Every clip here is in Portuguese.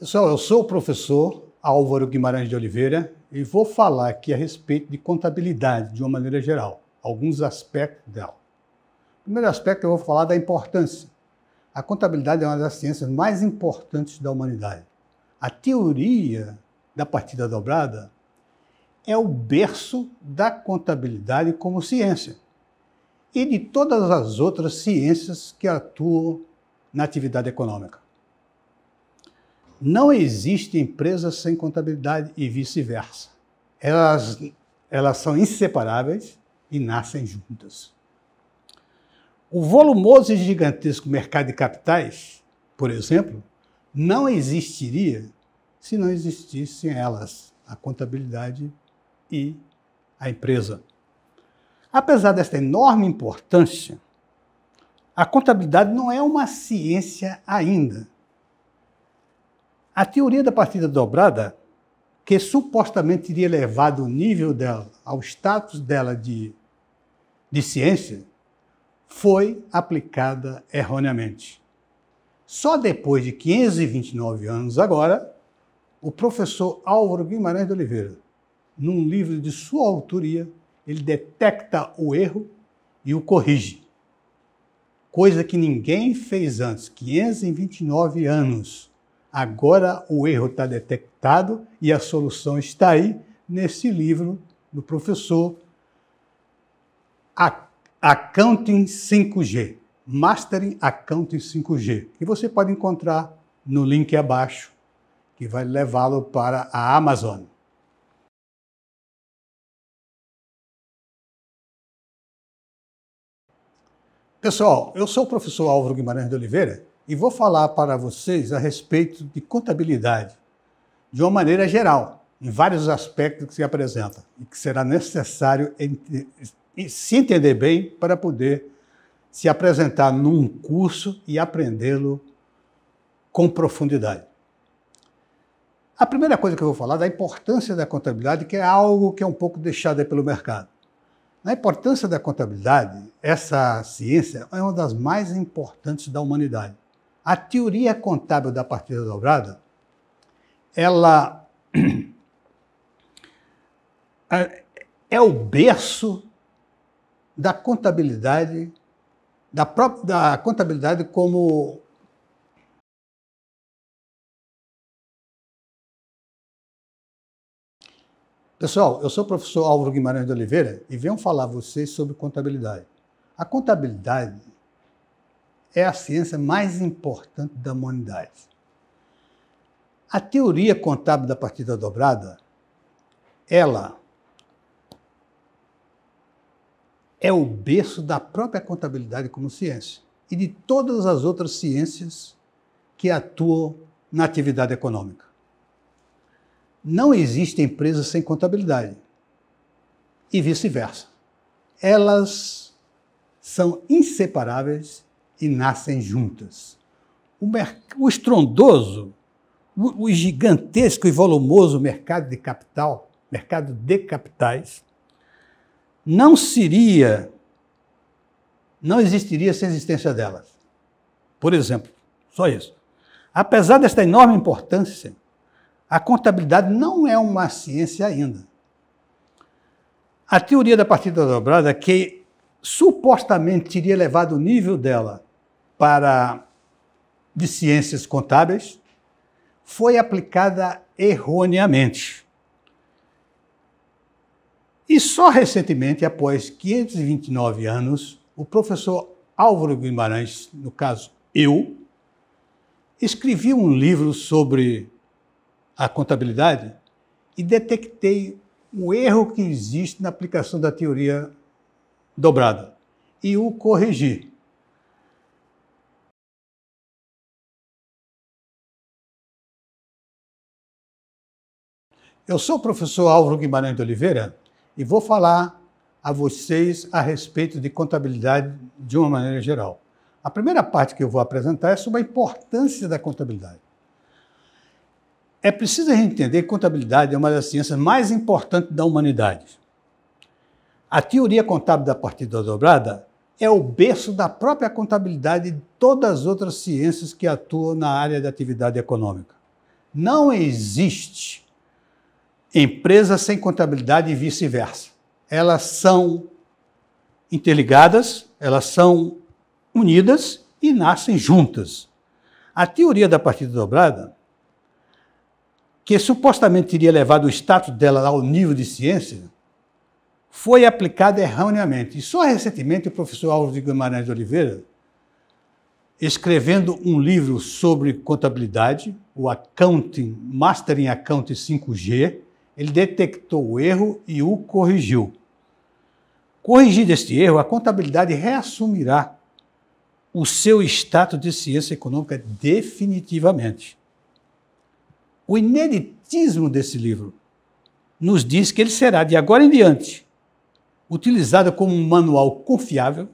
Pessoal, eu sou o professor Álvaro Guimarães de Oliveira e vou falar aqui a respeito de contabilidade de uma maneira geral, alguns aspectos dela. O primeiro aspecto eu vou falar da importância. A contabilidade é uma das ciências mais importantes da humanidade. A teoria da partida dobrada é o berço da contabilidade como ciência e de todas as outras ciências que atuam na atividade econômica. Não existe empresa sem contabilidade e vice-versa. Elas, elas são inseparáveis e nascem juntas. O volumoso e gigantesco mercado de capitais, por exemplo, não existiria se não existissem elas, a contabilidade e a empresa. Apesar desta enorme importância, a contabilidade não é uma ciência ainda, a teoria da partida dobrada, que supostamente teria elevado o nível dela ao status dela de, de ciência, foi aplicada erroneamente. Só depois de 529 anos agora, o professor Álvaro Guimarães de Oliveira, num livro de sua autoria, ele detecta o erro e o corrige. Coisa que ninguém fez antes, 529 anos. Agora o erro está detectado e a solução está aí nesse livro do professor Accounting 5G, Mastering Accounting 5G, que você pode encontrar no link abaixo, que vai levá-lo para a Amazon. Pessoal, eu sou o professor Álvaro Guimarães de Oliveira e vou falar para vocês a respeito de contabilidade, de uma maneira geral, em vários aspectos que se apresenta e que será necessário se entender bem para poder se apresentar num curso e aprendê-lo com profundidade. A primeira coisa que eu vou falar é da importância da contabilidade, que é algo que é um pouco deixado pelo mercado. Na importância da contabilidade, essa ciência é uma das mais importantes da humanidade. A teoria contábil da partida dobrada, ela é, é o berço da contabilidade, da, própria, da contabilidade como Pessoal, eu sou o professor Álvaro Guimarães de Oliveira e venho falar a vocês sobre contabilidade. A contabilidade é a ciência mais importante da humanidade. A teoria contábil da partida dobrada, ela é o berço da própria contabilidade como ciência e de todas as outras ciências que atuam na atividade econômica. Não existe empresa sem contabilidade e vice-versa. Elas são inseparáveis e nascem juntas. O, o estrondoso, o, o gigantesco e volumoso mercado de capital, mercado de capitais, não seria, não existiria sem a existência delas. Por exemplo, só isso. Apesar desta enorme importância, a contabilidade não é uma ciência ainda. A teoria da partida dobrada, que supostamente teria elevado o nível dela para de ciências contábeis foi aplicada erroneamente. E só recentemente, após 529 anos, o professor Álvaro Guimarães, no caso eu, escrevi um livro sobre a contabilidade e detectei um erro que existe na aplicação da teoria dobrada e o corrigi. Eu sou o professor Álvaro Guimarães de Oliveira e vou falar a vocês a respeito de contabilidade de uma maneira geral. A primeira parte que eu vou apresentar é sobre a importância da contabilidade. É preciso a gente entender que contabilidade é uma das ciências mais importantes da humanidade. A teoria contábil da partida dobrada é o berço da própria contabilidade e de todas as outras ciências que atuam na área da atividade econômica. Não existe empresa sem contabilidade e vice-versa. Elas são interligadas, elas são unidas e nascem juntas. A teoria da partida dobrada, que supostamente teria levado o status dela ao nível de ciência, foi aplicada erroneamente. E só recentemente o professor Álvaro de Guimarães de Oliveira, escrevendo um livro sobre contabilidade, o Accounting, Mastering Accounting 5G, ele detectou o erro e o corrigiu. Corrigido este erro, a contabilidade reassumirá o seu status de ciência econômica definitivamente. O ineditismo desse livro nos diz que ele será, de agora em diante, utilizado como um manual confiável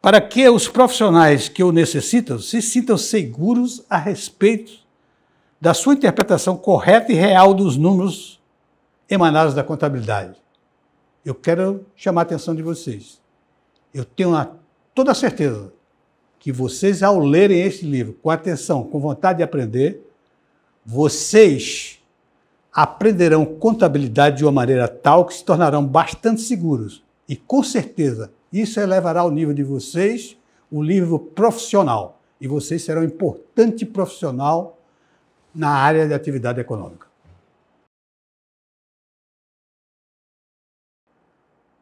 para que os profissionais que o necessitam se sintam seguros a respeito da sua interpretação correta e real dos números emanados da contabilidade. Eu quero chamar a atenção de vocês. Eu tenho a, toda a certeza que vocês, ao lerem este livro, com atenção, com vontade de aprender, vocês aprenderão contabilidade de uma maneira tal que se tornarão bastante seguros. E com certeza, isso elevará o nível de vocês, o livro profissional. E vocês serão importante profissional na área de atividade econômica.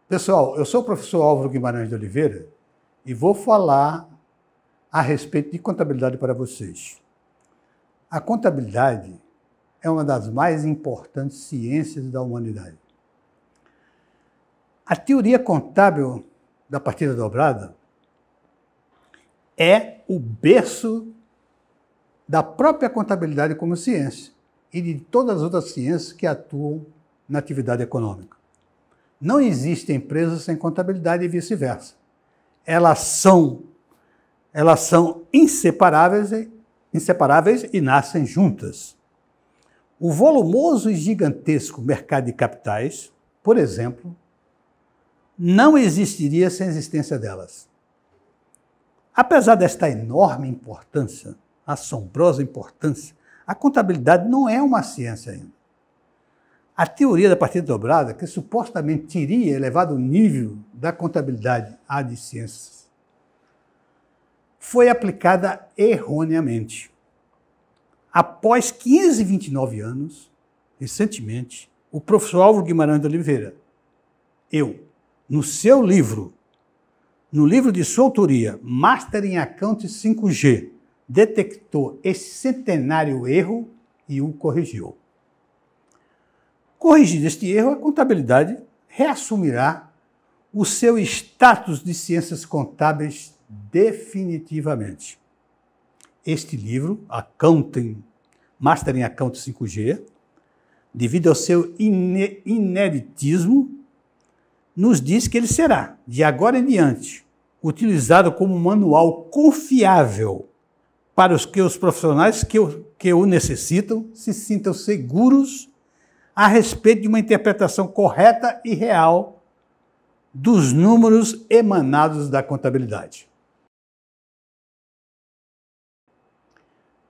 Pessoal, eu sou o professor Álvaro Guimarães de Oliveira e vou falar a respeito de contabilidade para vocês. A contabilidade é uma das mais importantes ciências da humanidade. A teoria contábil da partida dobrada é o berço da própria contabilidade como ciência e de todas as outras ciências que atuam na atividade econômica. Não existe empresa sem contabilidade e vice-versa. Elas são, elas são inseparáveis, inseparáveis e nascem juntas. O volumoso e gigantesco mercado de capitais, por exemplo, não existiria sem a existência delas. Apesar desta enorme importância, assombrosa importância, a contabilidade não é uma ciência ainda. A teoria da partida dobrada, que supostamente teria elevado o nível da contabilidade à de ciências, foi aplicada erroneamente. Após 29 anos, recentemente, o professor Álvaro Guimarães de Oliveira, eu, no seu livro, no livro de sua autoria, Master in Account 5G, detectou esse centenário erro e o corrigiu. Corrigido este erro, a contabilidade reassumirá o seu status de ciências contábeis definitivamente. Este livro, Accounting, Mastering Account 5G, devido ao seu ineritismo, nos diz que ele será, de agora em diante, utilizado como um manual confiável para os que os profissionais que o, que o necessitam se sintam seguros a respeito de uma interpretação correta e real dos números emanados da contabilidade.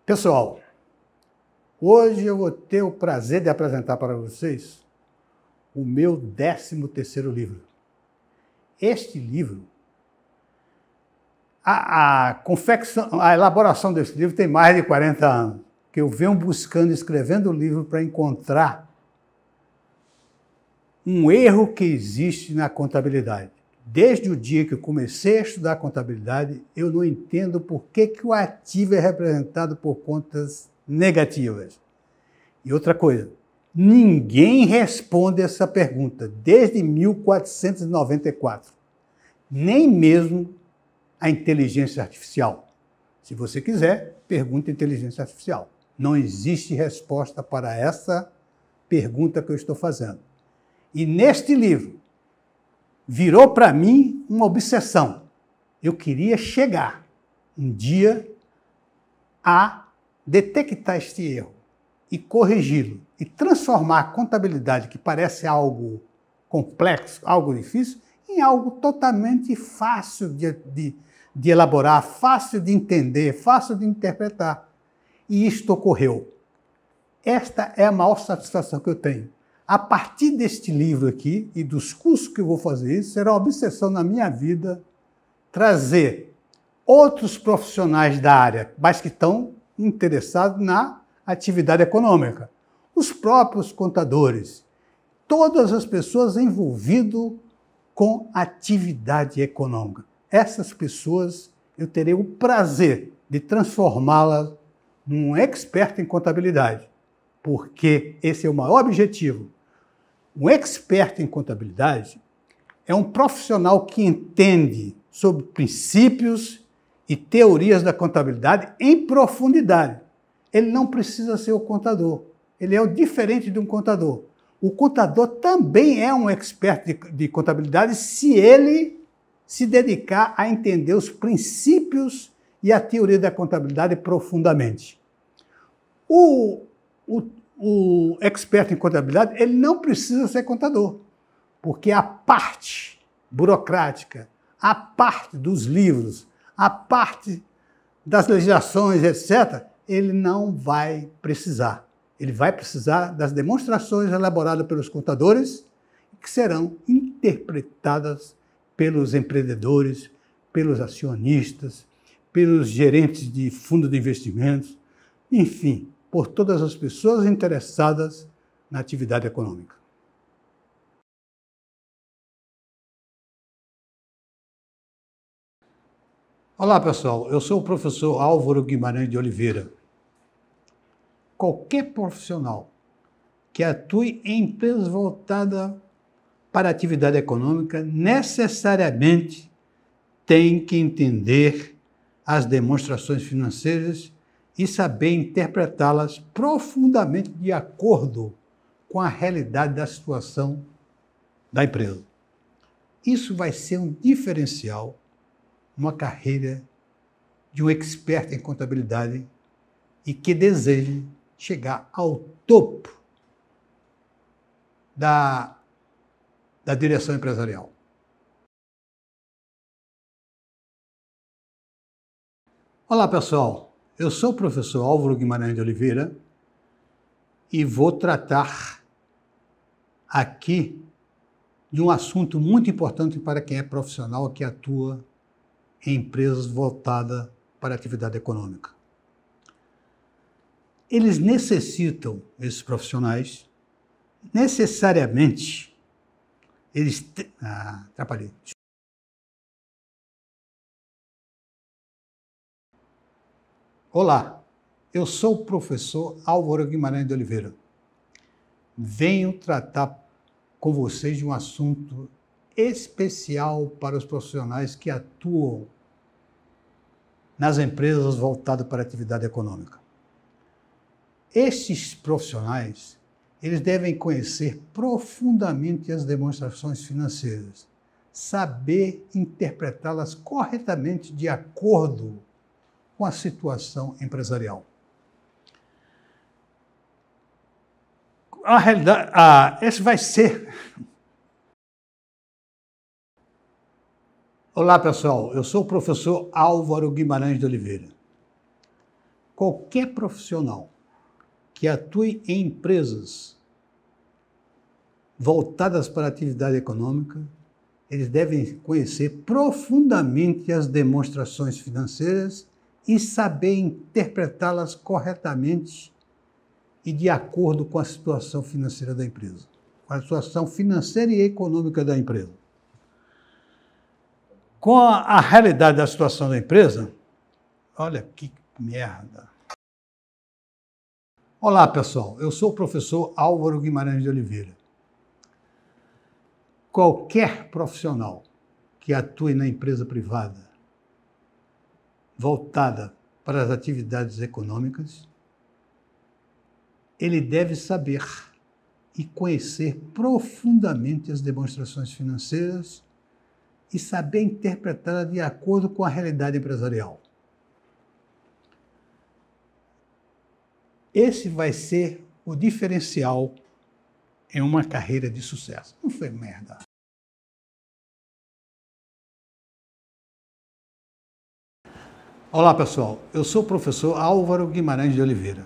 Pessoal, hoje eu vou ter o prazer de apresentar para vocês o meu 13 terceiro livro. Este livro a, a confecção, a elaboração desse livro tem mais de 40 anos, que eu venho buscando, escrevendo o livro para encontrar um erro que existe na contabilidade. Desde o dia que eu comecei a estudar contabilidade, eu não entendo por que, que o ativo é representado por contas negativas. E outra coisa, ninguém responde essa pergunta desde 1494. Nem mesmo a inteligência artificial? Se você quiser, pergunta inteligência artificial. Não existe resposta para essa pergunta que eu estou fazendo. E neste livro, virou para mim uma obsessão. Eu queria chegar um dia a detectar este erro e corrigi-lo e transformar a contabilidade, que parece algo complexo, algo difícil, em algo totalmente fácil de, de, de elaborar, fácil de entender, fácil de interpretar. E isto ocorreu. Esta é a maior satisfação que eu tenho. A partir deste livro aqui e dos cursos que eu vou fazer, será uma obsessão na minha vida trazer outros profissionais da área, mas que estão interessados na atividade econômica, os próprios contadores, todas as pessoas envolvidas com atividade econômica. Essas pessoas eu terei o prazer de transformá-las num expert em contabilidade, porque esse é o maior objetivo. Um expert em contabilidade é um profissional que entende sobre princípios e teorias da contabilidade em profundidade. Ele não precisa ser o contador. Ele é o diferente de um contador o contador também é um expert de, de contabilidade se ele se dedicar a entender os princípios e a teoria da contabilidade profundamente. O, o, o expert em contabilidade ele não precisa ser contador, porque a parte burocrática, a parte dos livros, a parte das legislações, etc., ele não vai precisar. Ele vai precisar das demonstrações elaboradas pelos contadores, que serão interpretadas pelos empreendedores, pelos acionistas, pelos gerentes de fundo de investimentos, enfim, por todas as pessoas interessadas na atividade econômica. Olá pessoal, eu sou o professor Álvaro Guimarães de Oliveira, qualquer profissional que atue em empresas voltadas para a atividade econômica necessariamente tem que entender as demonstrações financeiras e saber interpretá-las profundamente de acordo com a realidade da situação da empresa. Isso vai ser um diferencial, numa carreira de um experto em contabilidade e que deseje chegar ao topo da, da direção empresarial. Olá, pessoal. Eu sou o professor Álvaro Guimarães de Oliveira e vou tratar aqui de um assunto muito importante para quem é profissional que atua em empresas voltadas para a atividade econômica eles necessitam, esses profissionais, necessariamente, eles. Te... Ah, atrapalhei. Olá, eu sou o professor Álvaro Guimarães de Oliveira. Venho tratar com vocês de um assunto especial para os profissionais que atuam nas empresas voltadas para a atividade econômica. Estes profissionais, eles devem conhecer profundamente as demonstrações financeiras, saber interpretá-las corretamente de acordo com a situação empresarial. A realidade, ah, esse vai ser. Olá, pessoal. Eu sou o professor Álvaro Guimarães de Oliveira. Qualquer profissional que atue em empresas voltadas para a atividade econômica, eles devem conhecer profundamente as demonstrações financeiras e saber interpretá-las corretamente e de acordo com a situação financeira da empresa, com a situação financeira e econômica da empresa. Com a, a realidade da situação da empresa, olha que merda. Olá, pessoal. Eu sou o professor Álvaro Guimarães de Oliveira. Qualquer profissional que atue na empresa privada voltada para as atividades econômicas, ele deve saber e conhecer profundamente as demonstrações financeiras e saber interpretá las de acordo com a realidade empresarial. Esse vai ser o diferencial em uma carreira de sucesso. Não foi merda. Olá pessoal, eu sou o professor Álvaro Guimarães de Oliveira.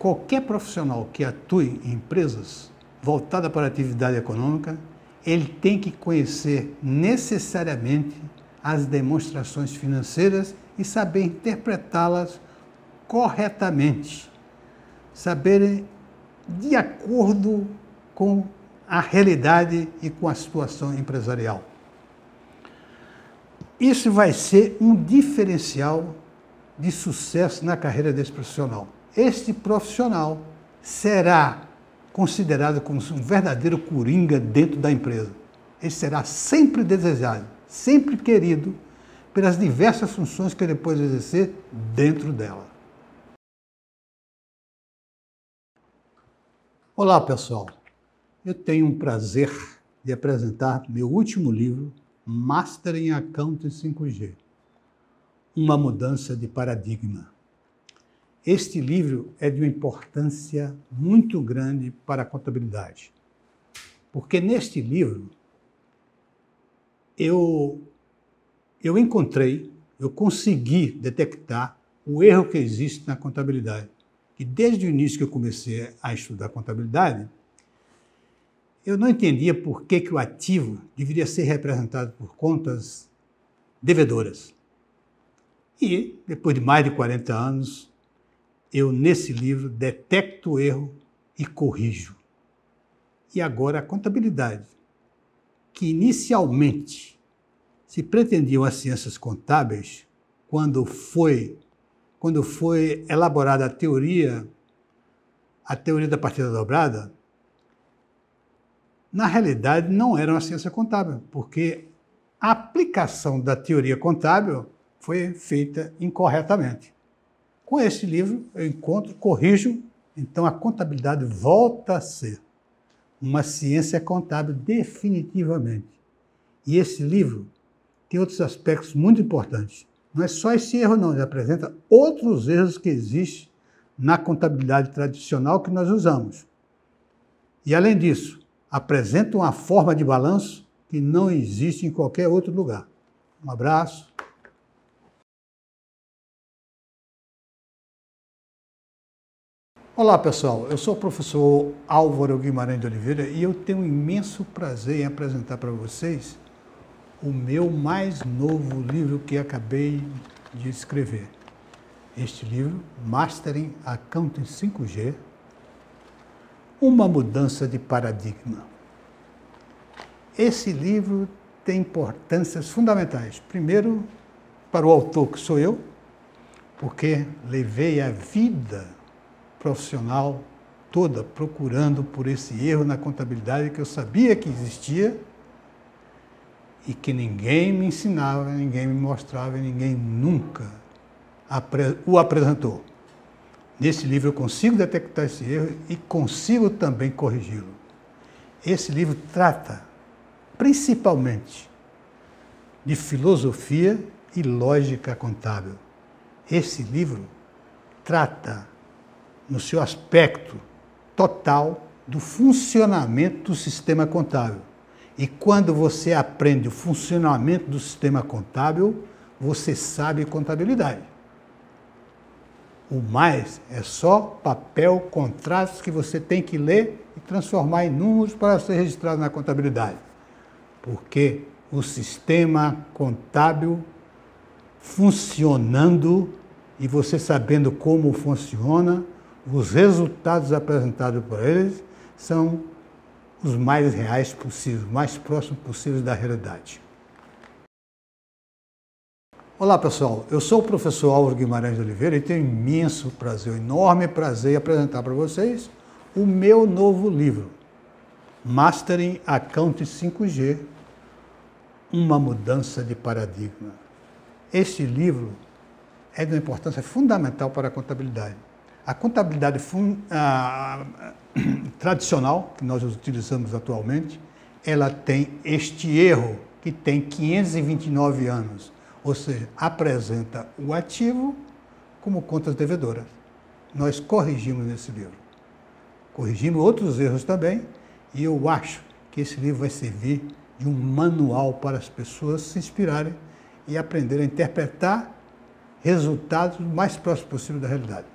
Qualquer profissional que atue em empresas voltada para a atividade econômica, ele tem que conhecer necessariamente as demonstrações financeiras e saber interpretá-las corretamente saberem de acordo com a realidade e com a situação empresarial. Isso vai ser um diferencial de sucesso na carreira desse profissional. Este profissional será considerado como um verdadeiro coringa dentro da empresa. Ele será sempre desejado, sempre querido pelas diversas funções que ele pode exercer dentro dela. Olá, pessoal. Eu tenho o prazer de apresentar meu último livro, Master em Accounting 5G. Uma mudança de paradigma. Este livro é de uma importância muito grande para a contabilidade. Porque neste livro eu eu encontrei, eu consegui detectar o erro que existe na contabilidade e desde o início que eu comecei a estudar contabilidade, eu não entendia por que, que o ativo deveria ser representado por contas devedoras. E, depois de mais de 40 anos, eu, nesse livro, detecto o erro e corrijo. E agora a contabilidade, que inicialmente se pretendiam as ciências contábeis, quando foi quando foi elaborada a teoria, a teoria da partida dobrada, na realidade não era uma ciência contábil, porque a aplicação da teoria contábil foi feita incorretamente. Com este livro, eu encontro, corrijo, então a contabilidade volta a ser uma ciência contábil definitivamente. E esse livro tem outros aspectos muito importantes não é só esse erro, não, ele apresenta outros erros que existem na contabilidade tradicional que nós usamos. E, além disso, apresenta uma forma de balanço que não existe em qualquer outro lugar. Um abraço. Olá pessoal, eu sou o professor Álvaro Guimarães de Oliveira e eu tenho um imenso prazer em apresentar para vocês o meu mais novo livro que acabei de escrever. Este livro, Mastering Accounting 5G, Uma Mudança de Paradigma. Esse livro tem importâncias fundamentais. Primeiro, para o autor, que sou eu, porque levei a vida profissional toda procurando por esse erro na contabilidade que eu sabia que existia e que ninguém me ensinava, ninguém me mostrava, ninguém nunca o apresentou. Nesse livro eu consigo detectar esse erro e consigo também corrigi-lo. Esse livro trata principalmente de filosofia e lógica contábil. Esse livro trata, no seu aspecto total, do funcionamento do sistema contábil e quando você aprende o funcionamento do sistema contábil, você sabe contabilidade. O mais é só papel, contratos que você tem que ler e transformar em números para ser registrado na contabilidade. Porque o sistema contábil funcionando e você sabendo como funciona, os resultados apresentados por eles são os mais reais possíveis, mais próximos possíveis da realidade. Olá pessoal, eu sou o professor Álvaro Guimarães de Oliveira e tenho imenso prazer, enorme prazer em apresentar para vocês o meu novo livro, Mastering Account 5G, Uma Mudança de Paradigma. Este livro é de uma importância fundamental para a contabilidade. A contabilidade, a, tradicional, que nós utilizamos atualmente, ela tem este erro, que tem 529 anos, ou seja, apresenta o ativo como contas devedoras. Nós corrigimos nesse livro. Corrigimos outros erros também, e eu acho que esse livro vai servir de um manual para as pessoas se inspirarem e aprenderem a interpretar resultados o mais próximo possível da realidade.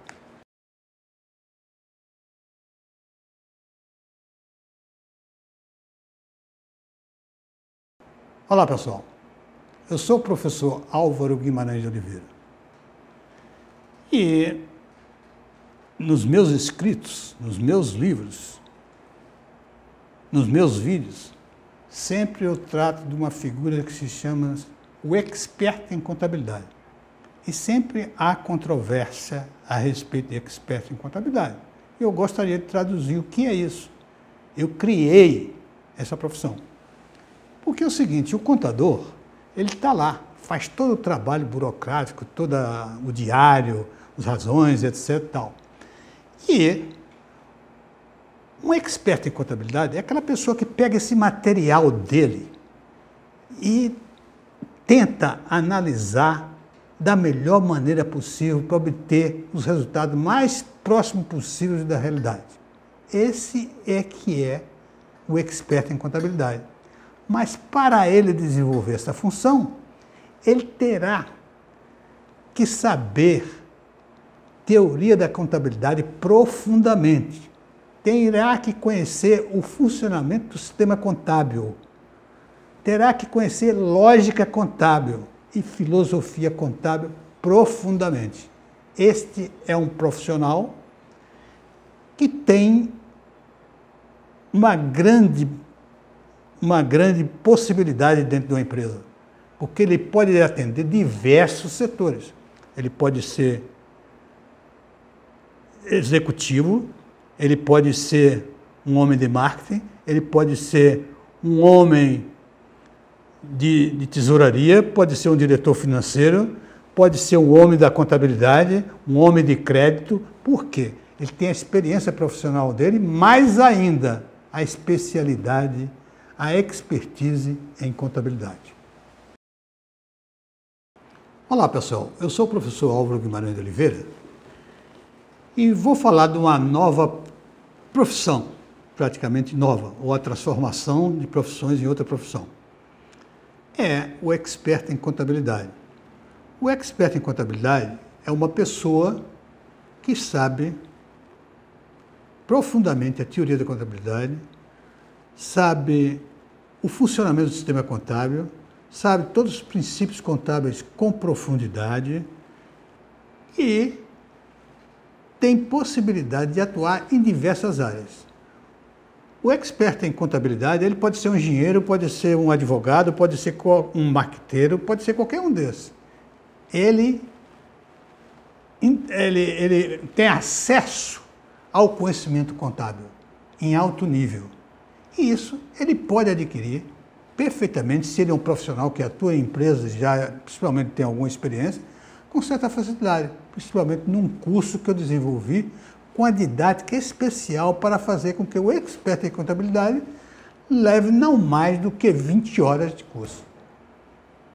Olá pessoal, eu sou o professor Álvaro Guimarães de Oliveira e nos meus escritos, nos meus livros, nos meus vídeos, sempre eu trato de uma figura que se chama o expert em contabilidade. E sempre há controvérsia a respeito de expert em contabilidade. Eu gostaria de traduzir o que é isso. Eu criei essa profissão. Porque é o seguinte, o contador, ele está lá, faz todo o trabalho burocrático, todo o diário, as razões, etc. Tal. E um experto em contabilidade é aquela pessoa que pega esse material dele e tenta analisar da melhor maneira possível para obter os resultados mais próximos possíveis da realidade. Esse é que é o expert em contabilidade. Mas para ele desenvolver essa função, ele terá que saber teoria da contabilidade profundamente. Terá que conhecer o funcionamento do sistema contábil. Terá que conhecer lógica contábil e filosofia contábil profundamente. Este é um profissional que tem uma grande uma grande possibilidade dentro de uma empresa, porque ele pode atender diversos setores. Ele pode ser executivo, ele pode ser um homem de marketing, ele pode ser um homem de, de, tesouraria, pode ser um diretor financeiro, pode ser um homem da contabilidade, um homem de crédito. Por quê? Ele tem a experiência profissional dele, mais ainda a especialidade a expertise em contabilidade. Olá pessoal, eu sou o professor Álvaro Guimarães de Oliveira e vou falar de uma nova profissão, praticamente nova, ou a transformação de profissões em outra profissão. É o expert em contabilidade. O expert em contabilidade é uma pessoa que sabe profundamente a teoria da contabilidade, sabe o funcionamento do sistema contábil, sabe todos os princípios contábeis com profundidade e tem possibilidade de atuar em diversas áreas. O expert em contabilidade, ele pode ser um engenheiro, pode ser um advogado, pode ser um marqueteiro, pode ser qualquer um desses. Ele, ele, ele tem acesso ao conhecimento contábil em alto nível. E isso ele pode adquirir perfeitamente, se ele é um profissional que atua em empresas, já principalmente tem alguma experiência, com certa facilidade, principalmente num curso que eu desenvolvi com a didática especial para fazer com que o expert em contabilidade leve não mais do que 20 horas de curso.